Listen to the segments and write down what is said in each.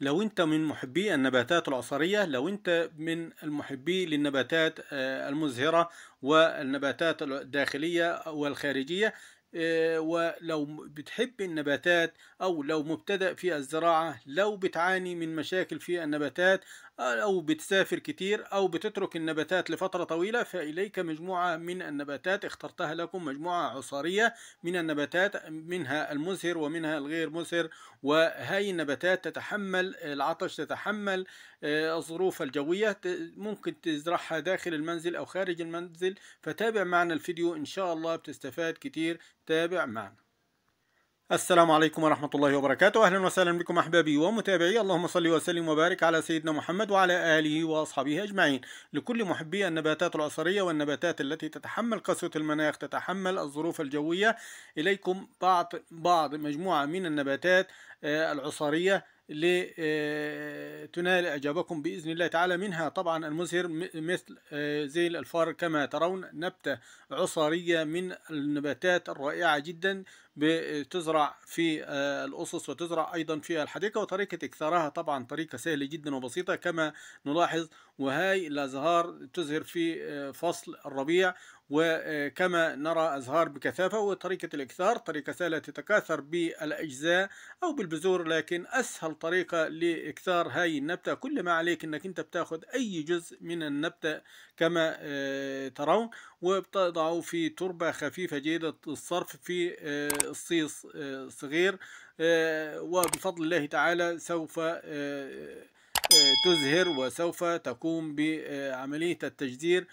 لو انت من محبي النباتات العصرية لو انت من المحبي للنباتات آه، المزهرة والنباتات الداخلية والخارجية آه، ولو بتحب النباتات أو لو مبتدأ في الزراعة لو بتعاني من مشاكل في النباتات آه، أو بتسافر كتير أو بتترك النباتات لفترة طويلة فإليك مجموعة من النباتات اخترتها لكم مجموعة عصارية من النباتات منها المزهر ومنها الغير مزهر وهاي النباتات تتحمل العطش تتحمل آه، الظروف الجوية ممكن تزرعها داخل المنزل أو خارج المنزل فتابع معنا الفيديو إن شاء الله بتستفاد كتير تابع معنا السلام عليكم ورحمة الله وبركاته أهلا وسهلا بكم أحبابي ومتابعي اللهم صل وسلم وبارك على سيدنا محمد وعلى آله وأصحابه أجمعين لكل محبي النباتات العصرية والنباتات التي تتحمل قسوة المناخ تتحمل الظروف الجوية إليكم بعض, بعض مجموعة من النباتات آه، العصرية لتنال آه، إعجابكم بإذن الله تعالى منها طبعا المزهر مثل آه، زي الفار كما ترون نبتة عصارية من النباتات الرائعة جدا بتزرع في آه، الأسس وتزرع أيضا في الحديقة وطريقة إكثارها طبعا طريقة سهلة جدا وبسيطة كما نلاحظ وهاي الأزهار تزهر في فصل الربيع وكما نرى أزهار بكثافة وطريقة الإكثار طريقة سهلة تتكاثر بالأجزاء أو بالبذور لكن أسهل طريقة لإكثار هاي النبتة كل ما عليك أنك أنت بتاخد أي جزء من النبتة كما آه، ترون وبتضعه في تربة خفيفة جيدة الصرف في آه، الصيص آه، صغير وبفضل الله تعالى سوف تزهر وسوف تقوم بعملية التجذير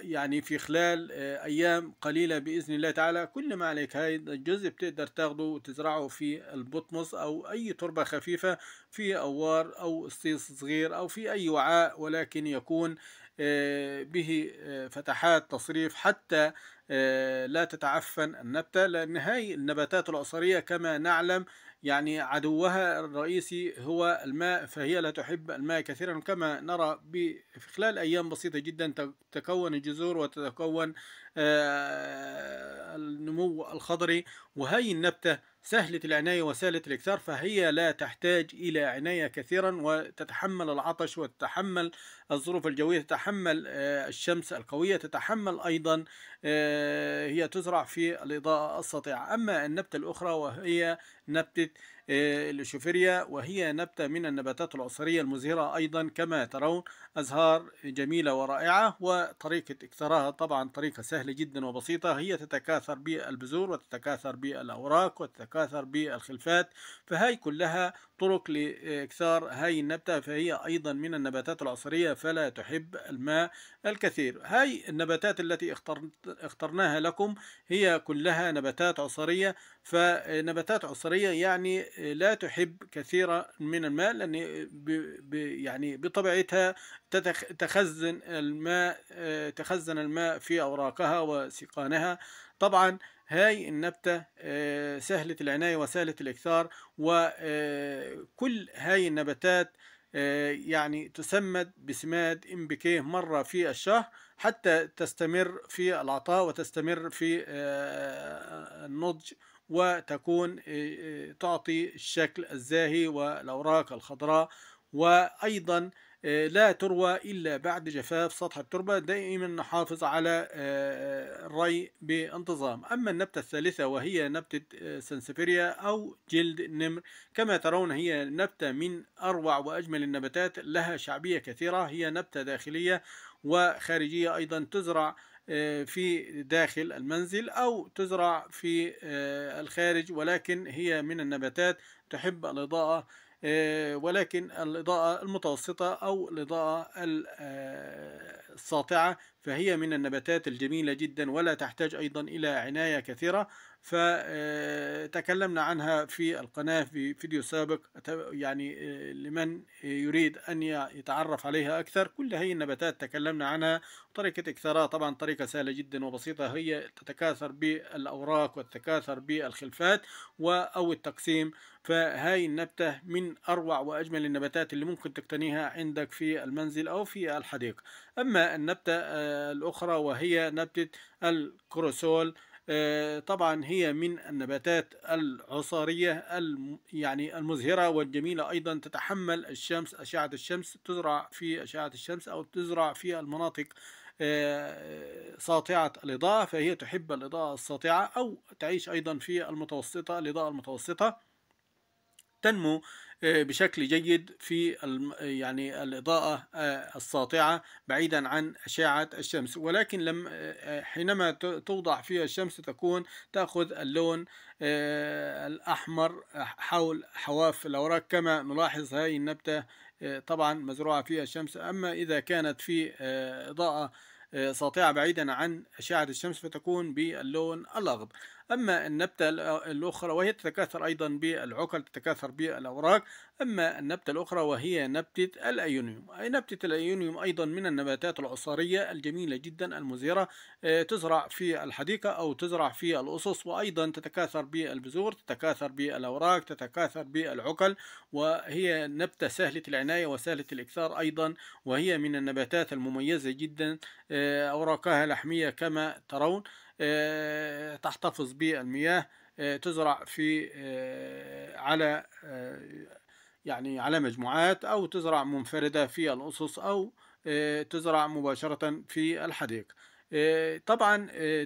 يعني في خلال أيام قليلة بإذن الله تعالى كل ما عليك هاي الجزء بتقدر تاخده وتزرعه في البطمس أو أي تربة خفيفة في أوار أو صيص صغير أو في أي وعاء ولكن يكون آه، به آه، فتحات تصريف حتى آه، لا تتعفن النبتة لأن هاي النباتات العصرية كما نعلم يعني عدوها الرئيسي هو الماء فهي لا تحب الماء كثيرا كما نرى في خلال أيام بسيطة جدا تتكون الجذور وتتكون آه، النمو الخضري وهي النبتة سهلة العناية وسهلة الإكثار فهي لا تحتاج إلى عناية كثيرا وتتحمل العطش وتتحمل الظروف الجوية تتحمل آه، الشمس القوية تتحمل أيضا آه، هي تزرع في الإضاءة السطيعة أما النبتة الأخرى وهي نبتة الشوفيريا وهي نبتة من النباتات العصرية المزهرة أيضا كما ترون أزهار جميلة ورائعة وطريقة اكثارها طبعا طريقة سهلة جدا وبسيطة هي تتكاثر بالبذور وتتكاثر بالأوراق وتتكاثر بالخلفات فهي كلها طرق لإكثار هاي النبتة فهي أيضا من النباتات العصرية فلا تحب الماء الكثير هاي النباتات التي اخترناها لكم هي كلها نباتات عصرية فنباتات عصرية يعني لا تحب كثيرا من الماء لأن يعني بطبيعتها تخزن الماء آه، تخزن الماء في أوراقها وسقانها طبعا هاي النبتة آه، سهلة العناية وسهلة الإكثار وكل آه، هاي النباتات يعني تسمد بسماد ام مرة في الشهر حتى تستمر في العطاء وتستمر في النضج وتكون آه، آه، تعطي الشكل الزاهي والأوراق الخضراء وأيضا آه، لا تروى إلا بعد جفاف سطح التربة دائما نحافظ على الري بانتظام أما النبتة الثالثة وهي نبتة سنسفيريا أو جلد النمر كما ترون هي نبتة من أروع وأجمل النباتات لها شعبية كثيرة هي نبتة داخلية وخارجية أيضا تزرع آه، في داخل المنزل أو تزرع في آه، الخارج ولكن هي من النباتات تحب الإضاءة آه، ولكن الإضاءة المتوسطة أو الإضاءة الساطعة فهي من النباتات الجميلة جدا ولا تحتاج أيضا إلى عناية كثيرة فتكلمنا عنها في القناة في فيديو سابق يعني آه، لمن يريد أن يتعرف عليها أكثر كل هي النباتات تكلمنا عنها طريقة إكثارها طبعا طريقة سهلة جدا وبسيطة هي تتكاثر بالأوراق وتتكاثر بالخلفات أو التقسيم فهاي النبتة من أروع وأجمل النباتات اللي ممكن تقتنيها عندك في المنزل أو في الحديقة أما النبتة آه، الأخرى وهي نبتة الكروسول آه، طبعا هي من النباتات العصارية يعني المزهرة والجميلة أيضا تتحمل الشمس أشعة الشمس تزرع في أشعة الشمس أو تزرع في المناطق آه، ساطعة الإضاءة فهي تحب الإضاءة الساطعة أو تعيش أيضا في المتوسطة الإضاءة المتوسطة تنمو آه، بشكل جيد في يعني الإضاءة آه، الساطعة بعيدا عن أشعة الشمس ولكن لم آه، حينما توضع فيها الشمس تكون تأخذ اللون الأحمر حول حواف الأوراق كما نلاحظ هذه النبتة طبعا مزروعة فيها الشمس أما إذا كانت في إضاءة ساطعة بعيدا عن أشعة الشمس فتكون باللون الأغض أما النبتة الأخرى وهي تتكاثر أيضا بالعقل تتكاثر بالأوراق أما النبتة الأخرى وهي نبتة الأيونيوم نبتة الأيونيوم أيضا من النباتات العصارية الجميلة جدا المزهرة آه، تزرع في الحديقة أو تزرع في الأسس وأيضا تتكاثر بالبذور تتكاثر بالأوراق تتكاثر بالعقل وهي نبتة سهلة العناية وسهلة الإكثار أيضا وهي من النباتات المميزة جدا آه، أوراقها لحمية كما ترون آه، تحتفظ بالمياه آه، تزرع في على يعني على مجموعات أو تزرع منفردة في الأسس أو تزرع مباشرة في الحديقة آه، طبعا آه،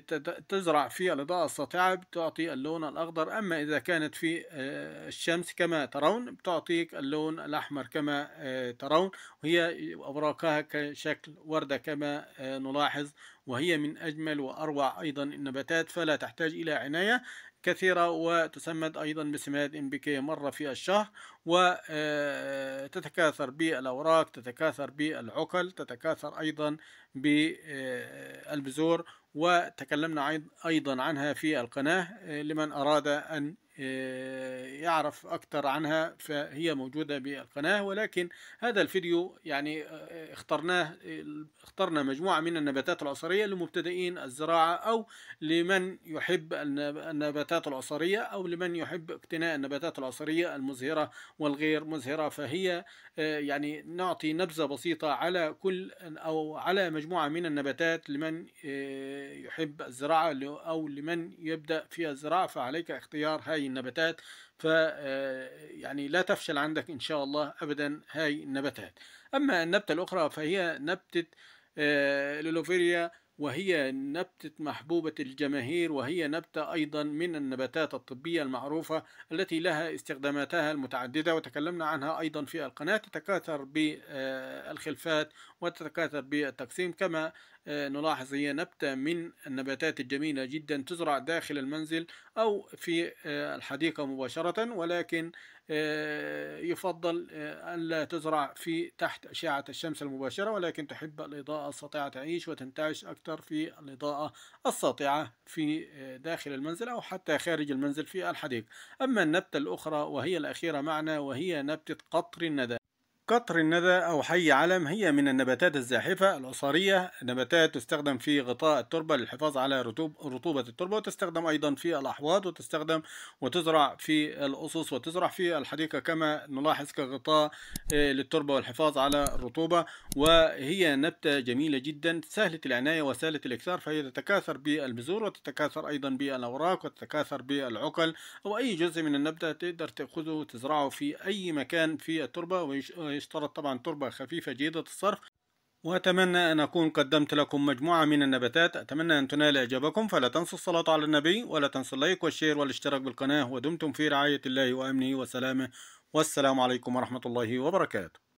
تزرع في الإضاءة الساطعة بتعطي اللون الأخضر أما إذا كانت في آه، الشمس كما ترون بتعطيك اللون الأحمر كما ترون وهي أوراقها كشكل وردة كما نلاحظ وهي من أجمل وأروع أيضا النباتات فلا تحتاج إلى عناية كثيرة وتسمد أيضا بسمات إمبيكي مرة في الشهر وتتكاثر آه، بالأوراق تتكاثر بالعقل تتكاثر أيضا بالبذور آه، وتكلمنا أيضا عنها في القناة آه، لمن أراد أن آه، يعرف أكثر عنها فهي موجودة بالقناة ولكن هذا الفيديو يعني آه، آه، اخترناه اخترنا مجموعة من النباتات العصرية لمبتدئين الزراعة أو لمن يحب النباتات العصرية أو لمن يحب اقتناء النباتات العصرية المزهرة والغير مزهرة فهي يعني نعطي نبذة بسيطة على كل أو على مجموعة من النباتات لمن يحب الزراعة أو لمن يبدأ في الزراعة فعليك اختيار هاي هاي النباتات ف آه، يعني لا تفشل عندك إن شاء الله أبدا هاي النباتات أما النبتة الأخرى فهي نبتة الألوفيريا آه، وهي نبتة محبوبة الجماهير وهي نبتة أيضا من النباتات الطبية المعروفة التي لها استخداماتها المتعددة وتكلمنا عنها أيضا في القناة تتكاثر بالخلفات آه، وتتكاثر بالتقسيم كما آه، نلاحظ هي نبتة من النباتات الجميلة جدا تزرع داخل المنزل أو في آه، الحديقة مباشرة ولكن آه، يفضل ألا تزرع في تحت أشعة الشمس المباشرة ولكن تحب الإضاءة الساطعة تعيش وتنتعش أكثر في الإضاءة الساطعة في داخل المنزل أو حتى خارج المنزل في الحديقة أما النبتة الأخرى وهي الأخيرة معنا وهي نبتة قطر الندى قطر الندى أو حي علم هي من النباتات الزاحفة الأصارية نباتات تستخدم في غطاء التربة للحفاظ على رطوبة التربة وتستخدم أيضا في الأحواض وتستخدم وتزرع في الأصوص وتزرع في الحديقة كما نلاحظ كغطاء آه، للتربة والحفاظ على الرطوبة وهي نبتة جميلة جدا سهلة العناية وسهلة الإكثار فهي تتكاثر بالبذور وتتكاثر أيضا بالأوراق وتتكاثر بالعقل أو أي جزء من النبتة تقدر تأخذه وتزرعه في أي مكان في التربة يشترط طبعا تربة خفيفة جيدة الصرف وأتمنى أن أكون قدمت لكم مجموعة من النباتات أتمنى أن تنال إعجابكم فلا تنسوا الصلاة على النبي ولا تنسوا اللايك والشير والاشتراك بالقناة ودمتم في رعاية الله وأمنه وسلامه والسلام عليكم ورحمة الله وبركاته